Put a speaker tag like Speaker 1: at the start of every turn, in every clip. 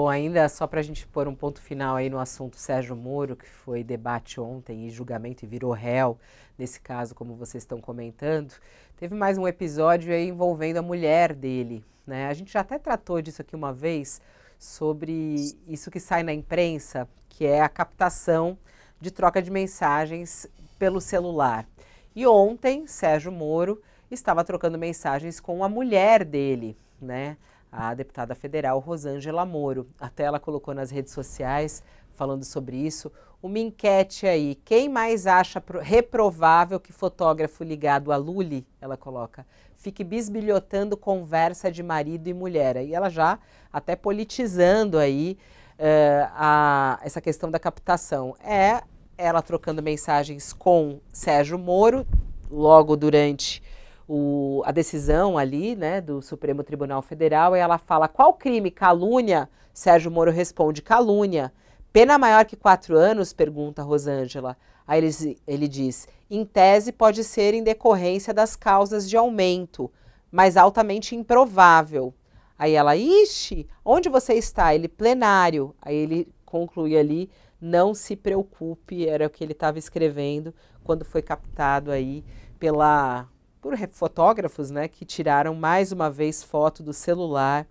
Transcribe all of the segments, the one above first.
Speaker 1: Bom, ainda só para a gente pôr um ponto final aí no assunto Sérgio Moro, que foi debate ontem e julgamento e virou réu nesse caso, como vocês estão comentando, teve mais um episódio aí envolvendo a mulher dele. Né? A gente já até tratou disso aqui uma vez, sobre isso que sai na imprensa, que é a captação de troca de mensagens pelo celular. E ontem, Sérgio Moro estava trocando mensagens com a mulher dele, né? a deputada federal Rosângela Moro. Até ela colocou nas redes sociais, falando sobre isso, uma enquete aí. Quem mais acha reprovável que fotógrafo ligado a Lully, ela coloca, fique bisbilhotando conversa de marido e mulher? E ela já até politizando aí uh, a, essa questão da captação. É ela trocando mensagens com Sérgio Moro, logo durante o, a decisão ali, né, do Supremo Tribunal Federal, e ela fala qual crime? Calúnia? Sérgio Moro responde calúnia. Pena maior que quatro anos? Pergunta Rosângela. Aí ele, ele diz, em tese pode ser em decorrência das causas de aumento, mas altamente improvável. Aí ela, ixi, onde você está? Ele, plenário. Aí ele conclui ali, não se preocupe, era o que ele estava escrevendo quando foi captado aí pela por fotógrafos né, que tiraram mais uma vez foto do celular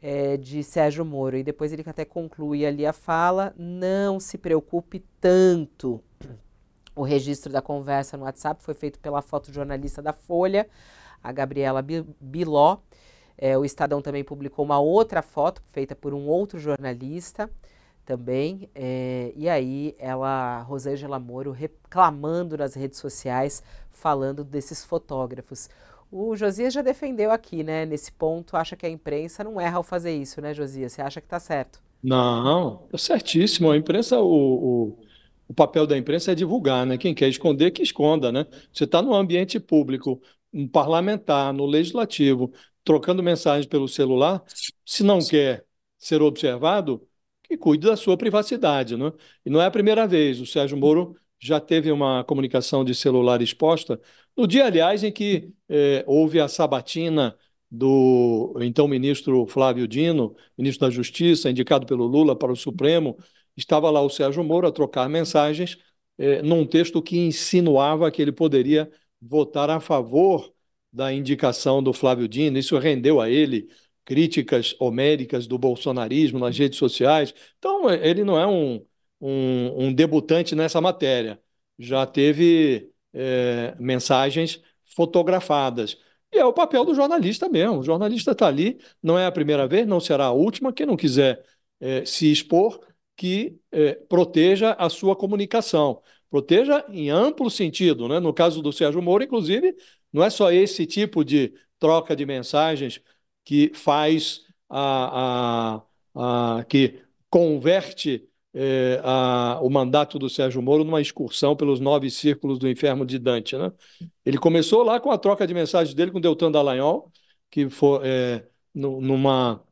Speaker 1: é, de Sérgio Moro. E depois ele até conclui ali a fala: não se preocupe tanto. O registro da conversa no WhatsApp foi feito pela fotojornalista da Folha, a Gabriela Biló. É, o Estadão também publicou uma outra foto feita por um outro jornalista também. É, e aí ela, Rosângela Moro, reclamando nas redes sociais, falando desses fotógrafos. O Josias já defendeu aqui, né? Nesse ponto, acha que a imprensa não erra ao fazer isso, né, Josias? Você acha que tá
Speaker 2: certo? Não, é certíssimo. A imprensa, o, o, o, papel da imprensa é divulgar, né? Quem quer esconder, que esconda, né? Você está no ambiente público, no parlamentar, no legislativo, trocando mensagem pelo celular, se não quer ser observado, que cuide da sua privacidade. Né? E não é a primeira vez, o Sérgio Moro já teve uma comunicação de celular exposta, no dia, aliás, em que eh, houve a sabatina do então ministro Flávio Dino, ministro da Justiça, indicado pelo Lula para o Supremo, estava lá o Sérgio Moro a trocar mensagens eh, num texto que insinuava que ele poderia votar a favor da indicação do Flávio Dino. Isso rendeu a ele críticas homéricas do bolsonarismo nas redes sociais. Então, ele não é um, um, um debutante nessa matéria. Já teve é, mensagens fotografadas. E é o papel do jornalista mesmo. O jornalista está ali, não é a primeira vez, não será a última. Quem não quiser é, se expor, que é, proteja a sua comunicação. Proteja em amplo sentido. Né? No caso do Sérgio Moro, inclusive, não é só esse tipo de troca de mensagens que faz a, a, a que converte é, a, o mandato do Sérgio Moro numa excursão pelos nove círculos do inferno de Dante. Né? Ele começou lá com a troca de mensagens dele com Deltan Dallagnol, que foi é, numa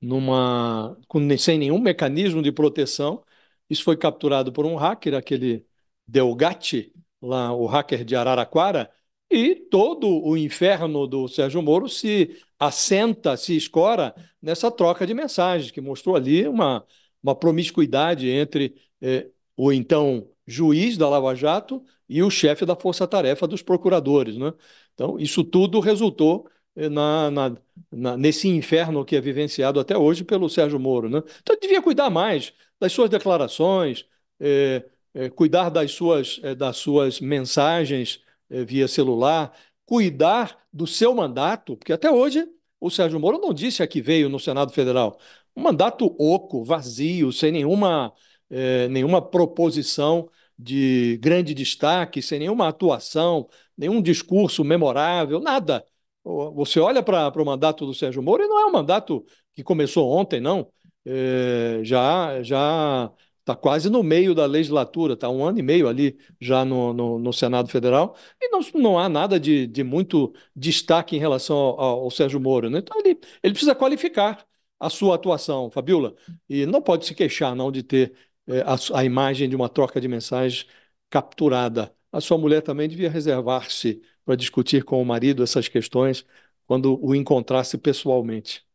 Speaker 2: numa com, sem nenhum mecanismo de proteção. Isso foi capturado por um hacker, aquele Delgatti, lá o hacker de Araraquara, e todo o inferno do Sérgio Moro se assenta, se escora nessa troca de mensagens, que mostrou ali uma, uma promiscuidade entre eh, o então juiz da Lava Jato e o chefe da Força Tarefa dos procuradores. Né? Então, isso tudo resultou eh, na, na, na, nesse inferno que é vivenciado até hoje pelo Sérgio Moro. Né? Então, devia cuidar mais das suas declarações, eh, eh, cuidar das suas, eh, das suas mensagens eh, via celular, cuidar do seu mandato, porque até hoje o Sérgio Moro não disse a que veio no Senado Federal. Um mandato oco, vazio, sem nenhuma, eh, nenhuma proposição de grande destaque, sem nenhuma atuação, nenhum discurso memorável, nada. Você olha para o mandato do Sérgio Moro e não é um mandato que começou ontem, não. É, já, já está quase no meio da legislatura, está um ano e meio ali já no, no, no, Senado Federal, e não, não há nada de, de muito destaque em relação ao, ao Sérgio Moro. Né? Então, ele, ele precisa qualificar a sua atuação, Fabiola, e não pode se queixar não de ter é, a, a, imagem de uma troca de mensagens capturada. A sua mulher também devia reservar-se para discutir com o marido essas questões quando o encontrasse pessoalmente.